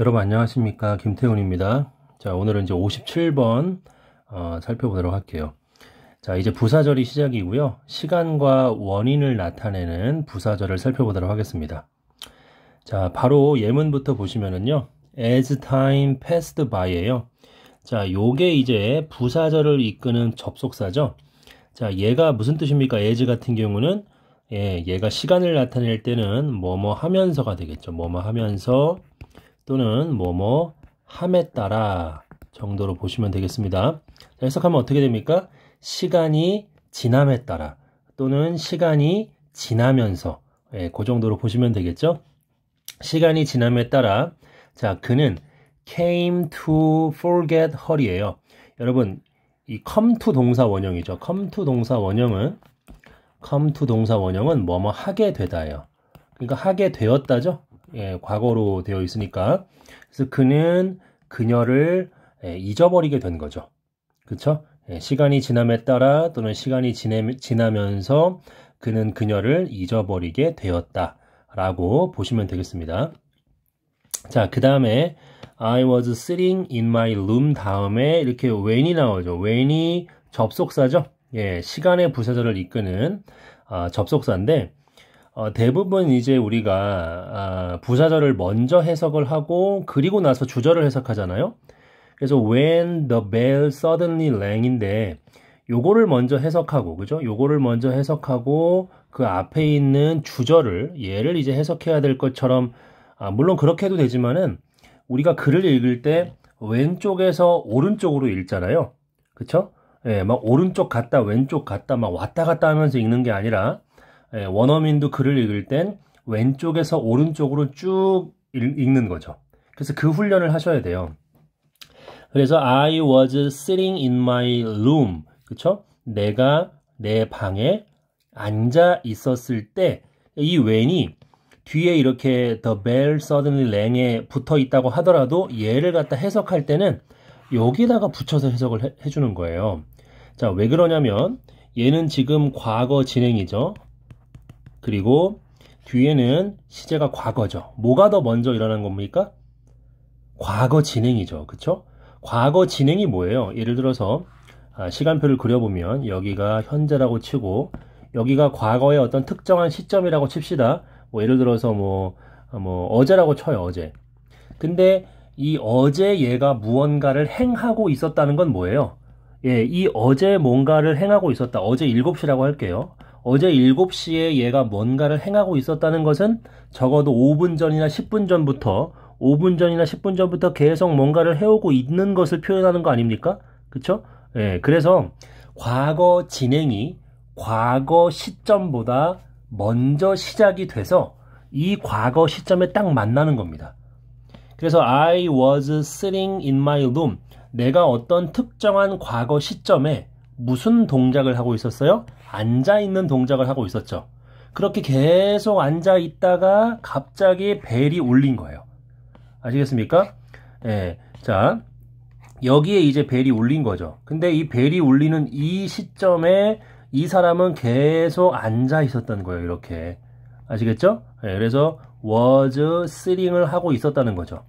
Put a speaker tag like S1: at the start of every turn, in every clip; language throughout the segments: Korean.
S1: 여러분 안녕하십니까 김태훈입니다 자 오늘은 이제 57번 어, 살펴보도록 할게요 자 이제 부사절이 시작이고요 시간과 원인을 나타내는 부사절을 살펴보도록 하겠습니다 자 바로 예문부터 보시면은요 as time passed by 예요 자 요게 이제 부사절을 이끄는 접속사죠 자 얘가 무슨 뜻입니까 as 같은 경우는 예, 얘가 시간을 나타낼 때는 뭐뭐 하면서가 되겠죠 뭐뭐 하면서 또는 뭐뭐 함에 따라 정도로 보시면 되겠습니다. 자, 해석하면 어떻게 됩니까? 시간이 지남에 따라 또는 시간이 지나면서 예, 그 정도로 보시면 되겠죠. 시간이 지남에 따라 자 그는 came to forget her이에요. 여러분 이 come to 동사 원형이죠. come to 동사 원형은 come to 동사 원형은 뭐뭐 하게 되다예요. 그러니까 하게 되었다죠. 예, 과거로 되어 있으니까 그래서 그는 그녀를 예, 잊어버리게 된 거죠. 그쵸 예, 시간이 지남에 따라 또는 시간이 지내, 지나면서 그는 그녀를 잊어버리게 되었다라고 보시면 되겠습니다. 자, 그 다음에 I was sitting in my room 다음에 이렇게 when이 나오죠. when이 접속사죠. 예, 시간의 부사절을 이끄는 아, 접속사인데 어, 대부분 이제 우리가 아, 부사절을 먼저 해석을 하고 그리고 나서 주절을 해석하잖아요. 그래서 when the bell suddenly rang인데 요거를 먼저 해석하고 그죠? 요거를 먼저 해석하고 그 앞에 있는 주절을 얘를 이제 해석해야 될 것처럼 아, 물론 그렇게 해도 되지만은 우리가 글을 읽을 때 왼쪽에서 오른쪽으로 읽잖아요. 그쵸? 예, 막 오른쪽 갔다 왼쪽 갔다 막 왔다 갔다 하면서 읽는 게 아니라 예, 원어민도 글을 읽을 땐 왼쪽에서 오른쪽으로 쭉 읽, 는 거죠. 그래서 그 훈련을 하셔야 돼요. 그래서 I was sitting in my room. 그쵸? 내가 내 방에 앉아 있었을 때 이 웬이 뒤에 이렇게 the bell suddenly rang에 붙어 있다고 하더라도 얘를 갖다 해석할 때는 여기다가 붙여서 해석을 해, 해주는 거예요. 자, 왜 그러냐면 얘는 지금 과거 진행이죠. 그리고 뒤에는 시제가 과거죠. 뭐가 더 먼저 일어난 겁니까? 과거 진행이죠. 그쵸? 과거 진행이 뭐예요? 예를 들어서 아, 시간표를 그려보면 여기가 현재라고 치고 여기가 과거의 어떤 특정한 시점이라고 칩시다. 뭐 예를 들어서 뭐, 아, 뭐 어제라고 쳐요. 어제. 근데 이 어제 얘가 무언가를 행하고 있었다는 건 뭐예요? 예, 이 어제 뭔가를 행하고 있었다. 어제 7시라고 할게요. 어제 7시에 얘가 뭔가를 행하고 있었다는 것은 적어도 5분 전이나 10분 전부터 5분 전이나 10분 전부터 계속 뭔가를 해오고 있는 것을 표현하는 거 아닙니까? 그렇죠? 예, 그래서 과거 진행이 과거 시점보다 먼저 시작이 돼서 이 과거 시점에 딱 만나는 겁니다. 그래서 I was sitting in my room. 내가 어떤 특정한 과거 시점에 무슨 동작을 하고 있었어요? 앉아있는 동작을 하고 있었죠. 그렇게 계속 앉아있다가 갑자기 벨이 울린 거예요. 아시겠습니까? 예. 자, 여기에 이제 벨이 울린 거죠. 근데 이 벨이 울리는 이 시점에 이 사람은 계속 앉아 있었던 거예요. 이렇게. 아시겠죠? 예, 그래서 was sitting을 하고 있었다는 거죠.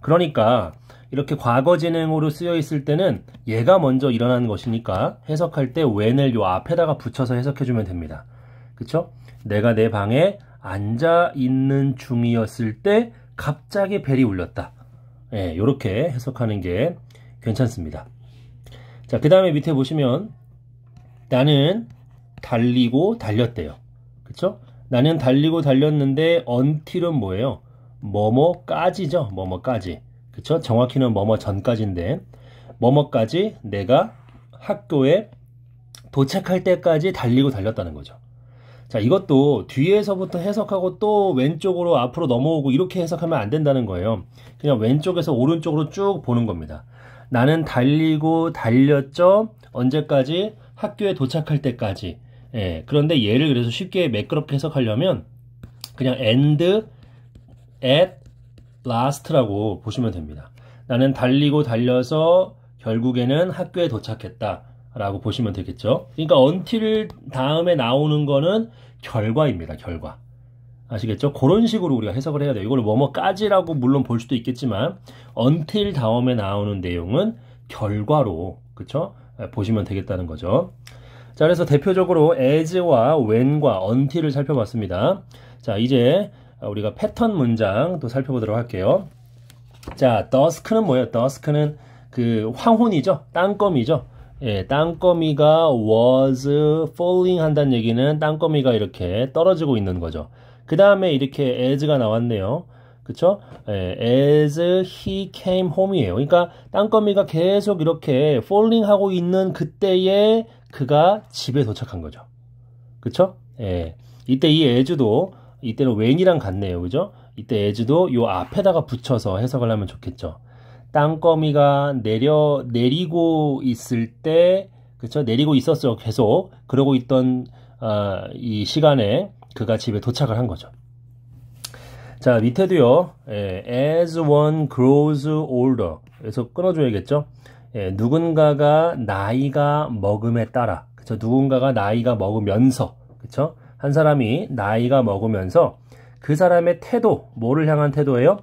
S1: 그러니까 이렇게 과거 진행으로 쓰여 있을 때는 얘가 먼저 일어난 것이니까 해석할 때 when을 요 앞에다가 붙여서 해석해 주면 됩니다. 그쵸? 내가 내 방에 앉아 있는 중이었을 때 갑자기 벨이 울렸다. 예, 요렇게 해석하는 게 괜찮습니다. 자, 그 다음에 밑에 보시면 나는 달리고 달렸대요. 그쵸? 나는 달리고 달렸는데 언틸은 뭐예요? 뭐뭐까지죠. 뭐뭐까지. 그쵸? 정확히는 뭐뭐 전까지인데 뭐뭐까지 내가 학교에 도착할 때까지 달리고 달렸다는 거죠. 자, 이것도 뒤에서부터 해석하고 또 왼쪽으로 앞으로 넘어오고 이렇게 해석하면 안 된다는 거예요. 그냥 왼쪽에서 오른쪽으로 쭉 보는 겁니다. 나는 달리고 달렸죠. 언제까지? 학교에 도착할 때까지. 예, 그런데 얘를 그래서 쉽게 매끄럽게 해석하려면 그냥 and, at, last라고 보시면 됩니다. 나는 달리고 달려서 결국에는 학교에 도착했다. 라고 보시면 되겠죠. 그러니까 until 다음에 나오는 거는 결과입니다. 결과. 아시겠죠? 그런 식으로 우리가 해석을 해야 돼요. 이걸 뭐뭐까지라고 물론 볼 수도 있겠지만 until 다음에 나오는 내용은 결과로 그쵸? 보시면 되겠다는 거죠. 자, 그래서 대표적으로 as와 when과 until을 살펴봤습니다. 자, 이제 아, 우리가 패턴 문장 또 살펴보도록 할게요. 자, dusk는 뭐예요? dusk는 그 황혼이죠. 땅거미죠. 예, 땅거미가 was falling 한다는 얘기는 땅거미가 이렇게 떨어지고 있는 거죠. 그 다음에 이렇게 as가 나왔네요. 그쵸? 예, as he came home이에요. 그러니까 땅거미가 계속 이렇게 falling 하고 있는 그때에 그가 집에 도착한 거죠. 그쵸? 예. 이때 이 as도 이때는 웬이랑 같네요. 그죠? 이때 에 s 도요 앞에다가 붙여서 해석을 하면 좋겠죠. 땅거미가 내려 내리고 있을 때 그쵸 내리고 있었어요 계속 그러고 있던 어, 이 시간에 그가 집에 도착을 한 거죠. 자 밑에도요 예, as one grows older 그래서 끊어줘야겠죠. 예, 누군가가 나이가 먹음에 따라 그쵸 누군가가 나이가 먹으면서 그쵸 한 사람이 나이가 먹으면서 그 사람의 태도, 뭐를 향한 태도예요?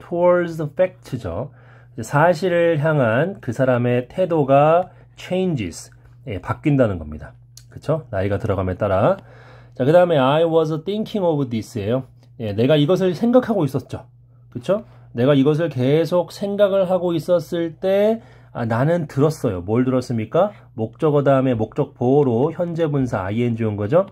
S1: towards the fact죠. 사실을 향한 그 사람의 태도가 changes, 예, 바뀐다는 겁니다. 그쵸? 나이가 들어감에 따라. 자, 그 다음에 I was thinking of this예요. 예, 내가 이것을 생각하고 있었죠. 그쵸? 내가 이것을 계속 생각을 하고 있었을 때 아, 나는 들었어요. 뭘 들었습니까? 목적어 다음에 목적 보호로 현재 분사 ing 온 거죠.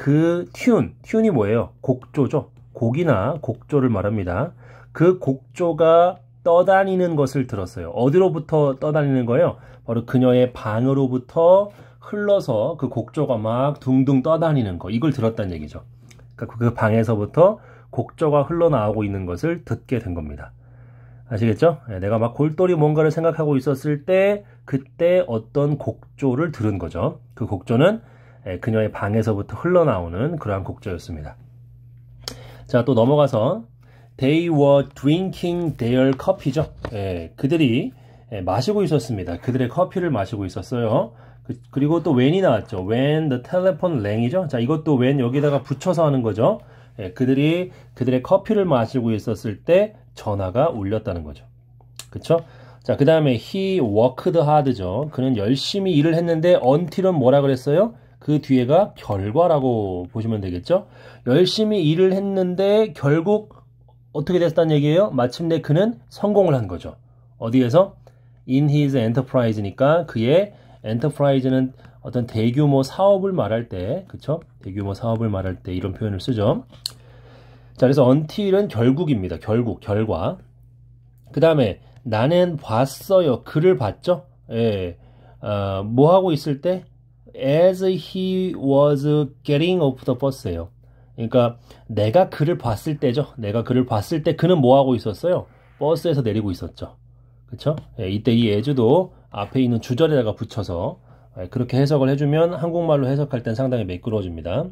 S1: 그 튠, 튠이 뭐예요? 곡조죠. 곡이나 곡조를 말합니다. 그 곡조가 떠다니는 것을 들었어요. 어디로부터 떠다니는 거예요? 바로 그녀의 방으로부터 흘러서 그 곡조가 막 둥둥 떠다니는 거. 이걸 들었다는 얘기죠. 그그 그러니까 방에서부터 곡조가 흘러나오고 있는 것을 듣게 된 겁니다. 아시겠죠? 예, 내가 막 골똘히 뭔가를 생각하고 있었을 때 그때 어떤 곡조를 들은 거죠. 그 곡조는 예, 그녀의 방에서부터 흘러나오는 그러한 곡조였습니다. 자, 또 넘어가서 They were drinking their coffee죠. 예, 그들이 예, 마시고 있었습니다. 그들의 커피를 마시고 있었어요. 그, 리고또 when이 나왔죠. when the telephone rang이죠. 자, 이것도 when 여기다가 붙여서 하는 거죠. 예, 그들이 그들의 커피를 마시고 있었을 때 전화가 울렸다는 거죠. 그쵸? 자, 그 다음에 he worked hard죠. 그는 열심히 일을 했는데 until은 뭐라 그랬어요? 그 뒤에가 결과라고 보시면 되겠죠. 열심히 일을 했는데 결국 어떻게 됐다는 얘기예요? 마침내 그는 성공을 한 거죠. 어디에서? In his enterprise니까 그의 enterprise는 어떤 대규모 사업을 말할 때, 그쵸? 대규모 사업을 말할 때 이런 표현을 쓰죠. 자, 그래서 until은 결국입니다. 결국, 결과. 그 다음에 나는 봤어요. 글을 봤죠? 예. 어, 뭐 하고 있을 때? as he was getting off the bus예요. 그러니까 내가 그를 봤을 때죠. 내가 그를 봤을 때 그는 뭐 하고 있었어요? 버스에서 내리고 있었죠. 그렇죠? 예, 이때 이 애주도 앞에 있는 주절에다가 붙여서 예, 그렇게 해석을 해주면 한국말로 해석할 땐 상당히 매끄러워집니다.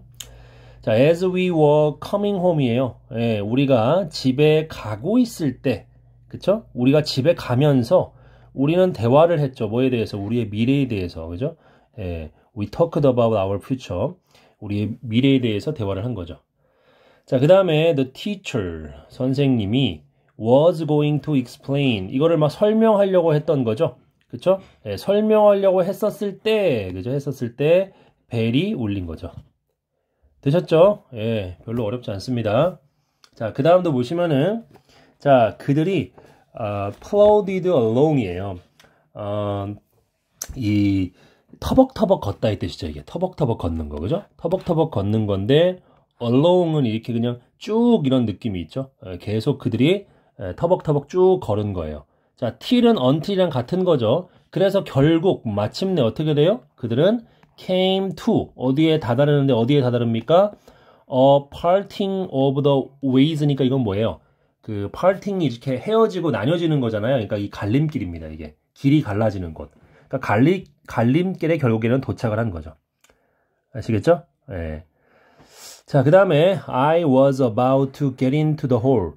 S1: 자, as we were coming home이에요. 예, 우리가 집에 가고 있을 때, 그쵸? 우리가 집에 가면서 우리는 대화를 했죠. 뭐에 대해서? 우리의 미래에 대해서, 그죠? 예, We talked about our future. 우리의 미래에 대해서 대화를 한 거죠. 자, 그 다음에 the teacher, 선생님이 was going to explain. 이거를 막 설명하려고 했던 거죠. 그쵸? 네, 설명하려고 했었을 때, 그죠? 했었을 때, 벨이 울린 거죠. 되셨죠? 예, 별로 어렵지 않습니다. 자, 그 다음도 보시면은, 자, 그들이, 어, uh, plodded along 이에요. 어, 이, 터벅터벅 걷다 했듯이죠 이게 터벅터벅 걷는 거 그죠? 터벅터벅 걷는 건데 along은 이렇게 그냥 쭉 이런 느낌이 있죠. 계속 그들이 터벅터벅 쭉 걸은 거예요. 자, till은 until이랑 같은 거죠. 그래서 결국 마침내 어떻게 돼요? 그들은 came to 어디에 다다르는데 어디에 다다릅니까? 어, parting of the ways니까 이건 뭐예요? 그 parting이 이렇게 헤어지고 나뉘어지는 거잖아요. 그러니까 이 갈림길입니다. 이게 길이 갈라지는 곳. 그러니까 갈리, 갈림길에 결국에는 도착을 한 거죠. 아시겠죠? 예. 자, 그 다음에 I was about to get into the hole.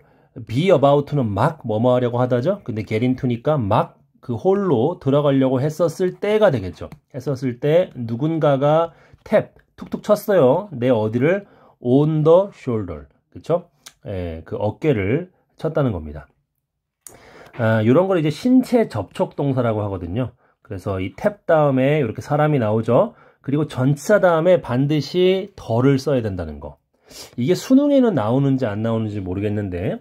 S1: be about는 막 뭐뭐 하려고 하다죠. 근데 get into니까 막 그 홀로 들어가려고 했었을 때가 되겠죠. 했었을 때 누군가가 탭, 툭툭 쳤어요. 내 어디를 on the shoulder. 그쵸? 예, 그 어깨를 쳤다는 겁니다. 아, 이런 걸 이제 신체 접촉 동사라고 하거든요. 그래서 이 탭 다음에 이렇게 사람이 나오죠. 그리고 전치사 다음에 반드시 덜을 써야 된다는 거. 이게 수능에는 나오는지 안 나오는지 모르겠는데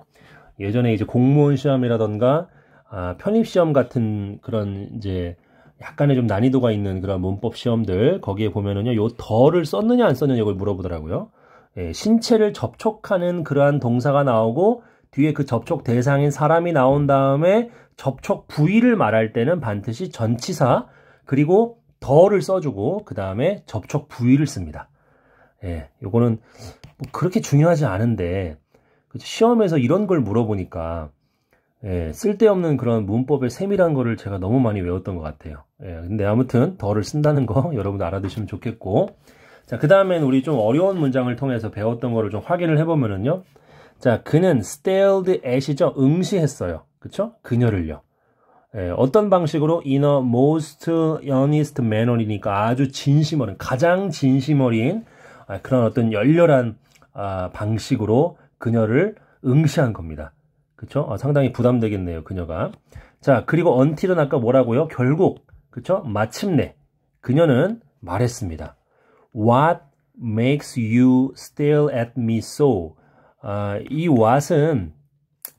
S1: 예전에 이제 공무원 시험이라던가 아, 편입 시험 같은 그런 이제 약간의 좀 난이도가 있는 그런 문법 시험들 거기에 보면은요 요 덜을 썼느냐 안 썼느냐 이걸 물어보더라고요. 예, 신체를 접촉하는 그러한 동사가 나오고 뒤에 그 접촉 대상인 사람이 나온 다음에 접촉 부위를 말할 때는 반드시 전치사 그리고 더를 써주고 그 다음에 접촉 부위를 씁니다. 예, 요거는 뭐 그렇게 중요하지 않은데 시험에서 이런 걸 물어보니까 예, 쓸데없는 그런 문법의 세밀한 거를 제가 너무 많이 외웠던 것 같아요. 예, 근데 아무튼 더를 쓴다는 거 여러분도 알아두시면 좋겠고 자, 그 다음엔 우리 좀 어려운 문장을 통해서 배웠던 거를 좀 확인을 해보면은요. 자, 그는 스테 a l e d at이죠. 응시했어요. 그쵸? 그녀를요. 예, 어떤 방식으로 in a most earnest manner이니까 아주 진심 어린, 가장 진심 어린 아, 그런 어떤 열렬한 아, 방식으로 그녀를 응시한 겁니다. 그쵸? 아, 상당히 부담되겠네요, 그녀가. 자, 그리고 언틸은 아까 뭐라고요? 결국, 그쵸? 마침내 그녀는 말했습니다. What makes you stare at me so? 아, 이 what은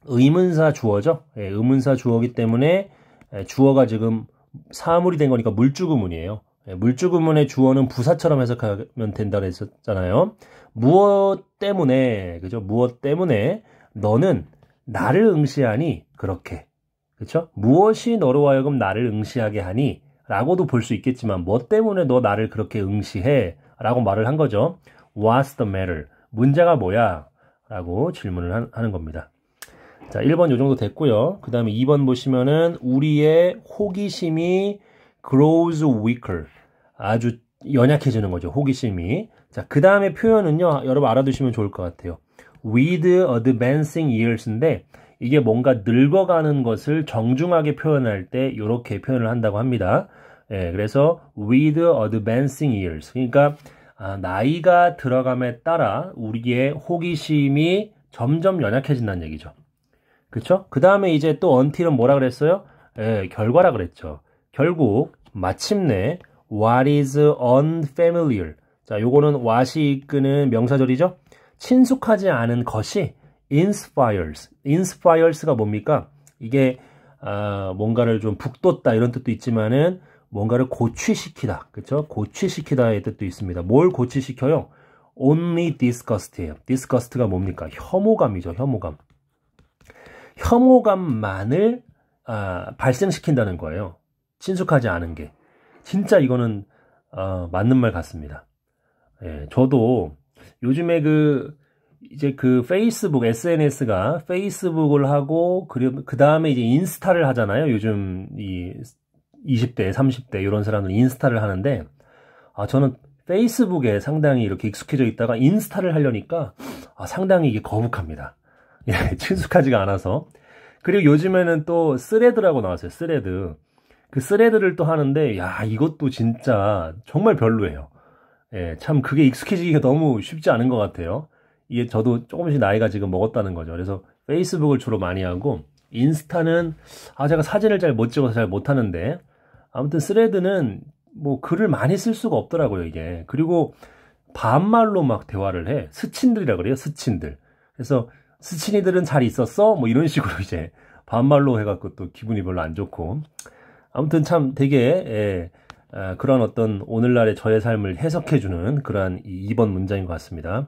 S1: 의문사 주어죠. 예, 의문사 주어기 때문에 예, 주어가 지금 사물이 된 거니까 물주구문이에요. 예, 물주구문의 주어는 부사처럼 해석하면 된다고 했었잖아요. 무엇 때문에 그죠? 무엇 때문에 너는 나를 응시하니 그렇게 그렇 무엇이 너로 하여금 나를 응시하게 하니 라고도 볼 수 있겠지만 뭐 때문에 너 나를 그렇게 응시해 라고 말을 한 거죠. What's the matter? 문제가 뭐야? 라고 질문을 하는 겁니다. 자, 1번 요 정도 됐고요. 그 다음에 2번 보시면은 우리의 호기심이 grows weaker. 아주 연약해지는 거죠. 호기심이. 자, 그 다음에 표현은요. 여러분 알아두시면 좋을 것 같아요. with advancing years인데 이게 뭔가 늙어가는 것을 정중하게 표현할 때 이렇게 표현을 한다고 합니다. 예, 그래서 with advancing years. 그러니까 아, 나이가 들어감에 따라 우리의 호기심이 점점 연약해진다는 얘기죠. 그렇죠? 그 다음에 이제 또 언틸은 뭐라 그랬어요? 에, 예, 결과라 그랬죠. 결국 마침내 what is unfamiliar 자, 요거는 what이 이끄는 명사절이죠. 친숙하지 않은 것이 inspires. inspires가 뭡니까? 이게 아, 뭔가를 좀 북돋다 이런 뜻도 있지만은 뭔가를 고취시키다. 그렇죠? 고취시키다의 뜻도 있습니다. 뭘 고취시켜요? only disgust예요. disgust가 뭡니까? 혐오감이죠. 혐오감. 혐오감만을 아, 발생시킨다는 거예요. 친숙하지 않은 게. 진짜 이거는 아, 맞는 말 같습니다. 예, 저도 요즘에 그 이제 그 페이스북 SNS가 페이스북을 하고 그 다음에 이제 인스타를 하잖아요. 요즘 이 20대, 30대 이런 사람들은 인스타를 하는데 아 저는 페이스북에 상당히 이렇게 익숙해져 있다가 인스타를 하려니까 아, 상당히 이게 거북합니다. 예, 친숙하지가 않아서. 그리고 요즘에는 또 스레드라고 나왔어요. 스레드. 그 스레드를 또 하는데 야, 이것도 진짜 정말 별로예요. 예, 참 그게 익숙해지기가 너무 쉽지 않은 것 같아요. 이게 저도 조금씩 나이가 지금 먹었다는 거죠. 그래서 페이스북을 주로 많이 하고 인스타는 아 제가 사진을 잘 못 찍어서 잘 못 하는데 아무튼 스레드는 뭐 글을 많이 쓸 수가 없더라고요, 이게. 그리고 반말로 막 대화를 해. 스친들이라 그래요, 스친들. 그래서 스친이들은 잘 있었어? 뭐 이런 식으로 이제 반말로 해갖고 또 기분이 별로 안 좋고 아무튼 참 되게 예, 아, 그런 어떤 오늘날의 저의 삶을 해석해주는 그러한 이 2번 문장인 것 같습니다.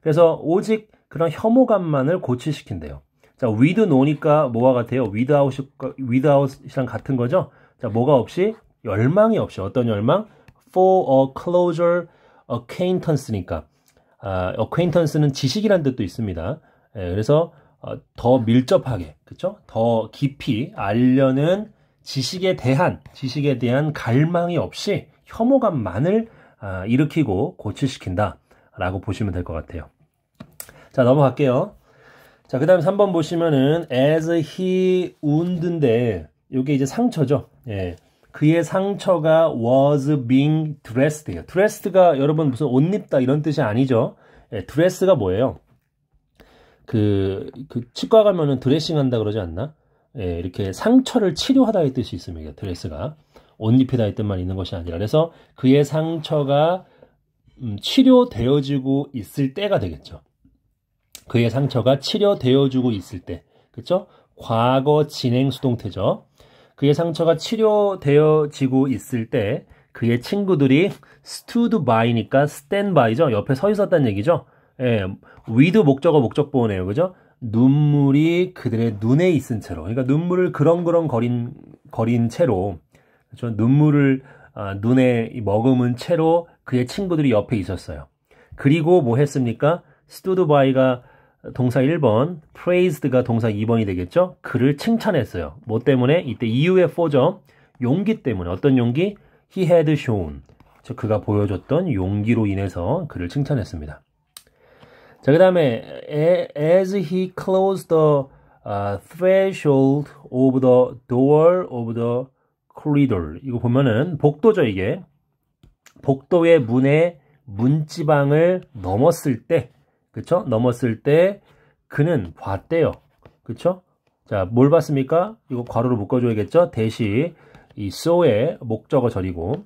S1: 그래서 오직 그런 혐오감만을 고치시킨대요. 자, with 노니까 뭐와 같아요? without, without이랑 같은 거죠? 자, 뭐가 없이? 열망이 없이. 어떤 열망? for a closer acquaintance니까. 아, acquaintance는 지식이란 뜻도 있습니다. 예, 그래서 어, 더 밀접하게, 그렇죠? 더 깊이 알려는 지식에 대한 지식에 대한 갈망이 없이 혐오감만을 아, 일으키고 고치시킨다라고 보시면 될 것 같아요. 자 넘어갈게요. 자 그다음 3번 보시면은 as he wound인데 이게 이제 상처죠. 예. 그의 상처가 was being dressed예요. dressed가 여러분 무슨 옷 입다 이런 뜻이 아니죠. 예, d r e s s 가 뭐예요? 그, 그 치과 가면은 드레싱 한다 그러지 않나? 예, 이렇게 상처를 치료하다의 뜻이 있습니다. 드레스가 옷 입히다의 뜻만 있는 것이 아니라 그래서 그의 상처가 음, 치료되어지고 있을 때가 되겠죠. 그의 상처가 치료되어지고 있을 때, 그쵸 과거 진행 수동태죠. 그의 상처가 치료되어지고 있을 때 그의 친구들이 stood by니까 stand by죠. 옆에 서 있었다는 얘기죠. 예, 위드 목적어 목적보호네요. 그죠? 눈물이 그들의 눈에 있은 채로. 그러니까 눈물을 그렁그렁 거린, 거린 채로. 그렇죠? 눈물을 아, 눈에 머금은 채로 그의 친구들이 옆에 있었어요. 그리고 뭐 했습니까? stood by가 동사 1번, praised가 동사 2번이 되겠죠? 그를 칭찬했어요. 뭐 때문에? 이때 이유의 4점. 용기 때문에. 어떤 용기? he had shown. 즉, 그가 보여줬던 용기로 인해서 그를 칭찬했습니다. 자, 그 다음에 as he closed the uh, threshold of the door of the corridor 이거 보면은 복도죠 이게 복도의 문에 문지방을 넘었을 때 그쵸? 넘었을 때 그는 봤대요 그쵸? 자, 뭘 봤습니까? 이거 괄호로 묶어줘야겠죠? 대시 이 s a 의 목적어 절이고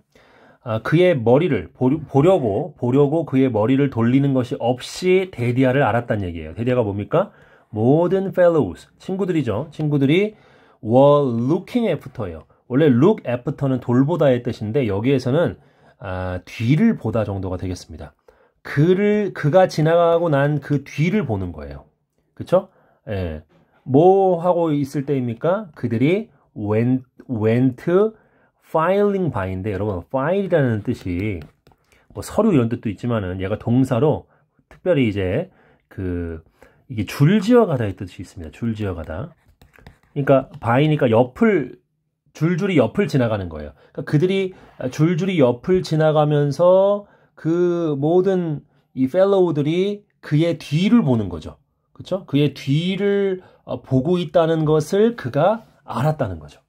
S1: 아, 그의 머리를 보려, 고 보려고 그의 머리를 돌리는 것이 없이 데디아를 알았단 얘기예요. 데디아가 뭡니까? 모든 fellows 친구들이죠. 친구들이 were looking after예요. 원래 look after는 돌보다의 뜻인데 여기에서는 아, 뒤를 보다 정도가 되겠습니다. 그를 그가 지나가고 난 그 뒤를 보는 거예요. 그렇죠? 예. 뭐 하고 있을 때입니까? 그들이 went went filing by인데 여러분 file이라는 뜻이 뭐 서류 이런 뜻도 있지만은 얘가 동사로 특별히 이제 그 이게 줄지어가다의 뜻이 있습니다. 줄지어가다. 그러니까 by니까 옆을 줄줄이 옆을 지나가는 거예요. 그러니까 그들이 줄줄이 옆을 지나가면서 그 모든 이 펠로우들이 그의 뒤를 보는 거죠. 그쵸 그의 뒤를 어, 보고 있다는 것을 그가 알았다는 거죠.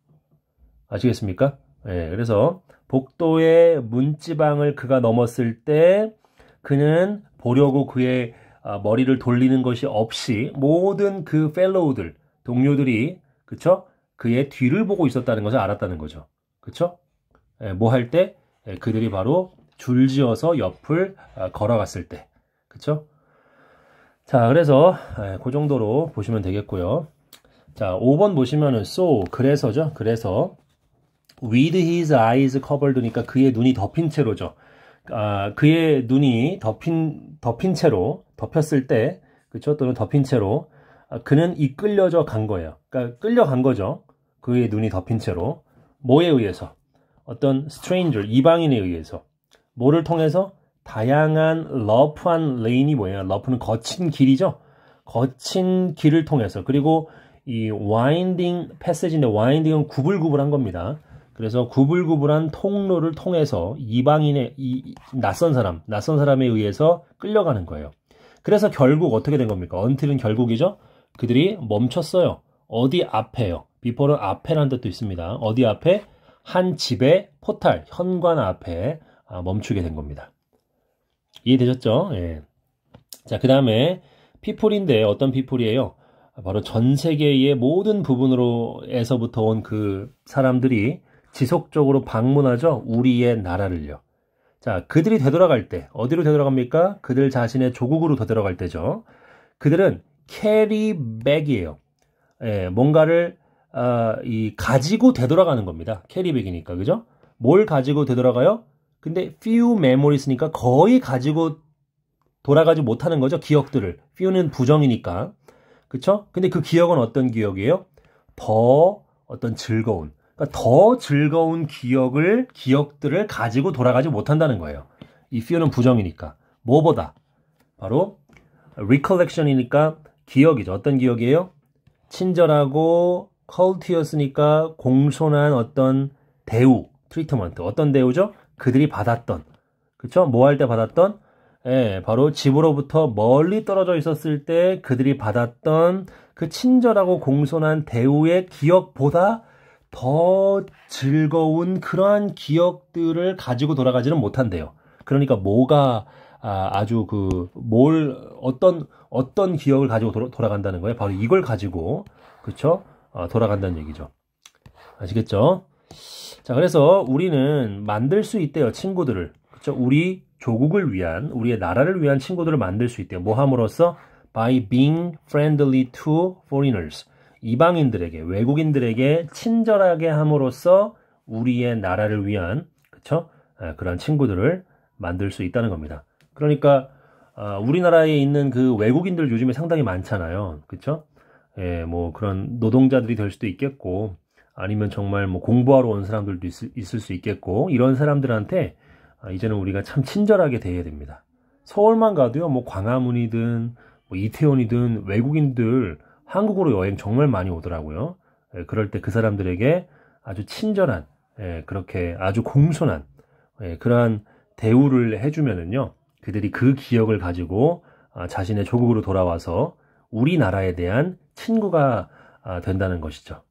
S1: 아시겠습니까? 예, 그래서 복도의 문지방을 그가 넘었을 때 그는 보려고 그의 아, 머리를 돌리는 것이 없이 모든 그 펠로우들, 동료들이 그쵸? 그의 뒤를 보고 있었다는 것을 알았다는 거죠. 그쵸? 예, 뭐 할 때 예, 그들이 바로 줄지어서 옆을 아, 걸어갔을 때. 그쵸? 자, 그래서 예, 그 정도로 보시면 되겠고요. 자, 5번 보시면은 so 그래서죠. 그래서 with his eyes covered니까 그의 눈이 덮인 채로죠. 아, 그의 눈이 덮인 덮인 채로 덮였을 때 그렇죠? 또는 덮인 채로 아, 그는 이끌려져 간 거예요. 그러니까 끌려간 거죠. 그의 눈이 덮인 채로 뭐에 의해서 어떤 stranger 이방인에 의해서 뭐를 통해서 다양한 러프한 레인이 뭐예요? 러프는 거친 길이죠. 거친 길을 통해서 그리고 이 winding p a 인딩 패세지인데 i n g 은 구불구불한 겁니다. 그래서 구불구불한 통로를 통해서 이방인의 이, 낯선 사람, 낯선 사람에 의해서 끌려가는 거예요. 그래서 결국 어떻게 된 겁니까? 언틸은 결국이죠. 그들이 멈췄어요. 어디 앞에요. 비포는 앞에란 뜻도 있습니다. 어디 앞에 한 집의 포탈, 현관 앞에 아, 멈추게 된 겁니다. 이해되셨죠? 예. 자, 그 다음에 피플인데 어떤 피플이에요? 바로 전 세계의 모든 부분으로에서부터 온 그 사람들이 지속적으로 방문하죠. 우리의 나라를요. 자, 그들이 되돌아갈 때 어디로 되돌아갑니까? 그들 자신의 조국으로 되돌아갈 때죠. 그들은 캐리백이에요. 예, 뭔가를 어, 이 가지고 되돌아가는 겁니다. 캐리백이니까 그죠? 뭘 가지고 되돌아가요? 근데 few memories니까 거의 가지고 돌아가지 못하는 거죠. 기억들을. few는 부정이니까. 그쵸? 근데 그 기억은 어떤 기억이에요? 더 어떤 즐거운 그러니까 더 즐거운 기억을 기억들을 가지고 돌아가지 못한다는 거예요. 이 feel은 부정이니까 뭐보다 바로 recollection이니까 기억이죠. 어떤 기억이에요? 친절하고 컬티어스니까 공손한 어떤 대우, 트리트먼트. 어떤 대우죠? 그들이 받았던. 그쵸? 뭐 할 때 받았던? 예, 바로 집으로부터 멀리 떨어져 있었을 때 그들이 받았던 그 친절하고 공손한 대우의 기억보다 더 즐거운 그러한 기억들을 가지고 돌아가지는 못한대요. 그러니까 뭐가 아, 주그 뭘 어떤 어떤 기억을 가지고 돌아, 간다는 거예요. 바로 이걸 가지고 그렇죠? 아, 돌아간다는 얘기죠. 아시겠죠? 자, 그래서 우리는 만들 수 있대요, 친구들을. 그렇죠? 우리 조국을 위한 우리의 나라를 위한 친구들을 만들 수 있대요. 뭐 함으로써 by being friendly to foreigners. 이방인들에게 외국인들에게 친절하게 함으로써 우리의 나라를 위한 그쵸 예, 그런 친구들을 만들 수 있다는 겁니다. 그러니까 어, 우리나라에 있는 그 외국인들 요즘에 상당히 많잖아요. 그쵸? 예, 뭐 그런 노동자들이 될 수도 있겠고, 아니면 정말 뭐 공부하러 온 사람들도 있, 을수 있겠고, 이런 사람들한테 아, 이제는 우리가 참 친절하게 대해야 됩니다. 서울만 가도요, 뭐 광화문이든 뭐 이태원이든 외국인들 한국으로 여행 정말 많이 오더라고요. 예, 그럴 때 그 사람들에게 아주 친절한, 예, 그렇게 아주 공손한, 예, 그러한 대우를 해주면은요, 그들이 그 기억을 가지고 아, 자신의 조국으로 돌아와서 우리나라에 대한 친구가 아, 된다는 것이죠.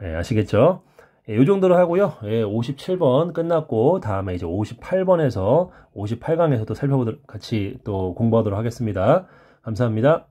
S1: 아시겠죠? 예, 이 정도로 하고요. 예, 57번 끝났고 다음에 이제 58번에서 58강에서도 살펴보도록 같이 또 공부하도록 하겠습니다. 감사합니다.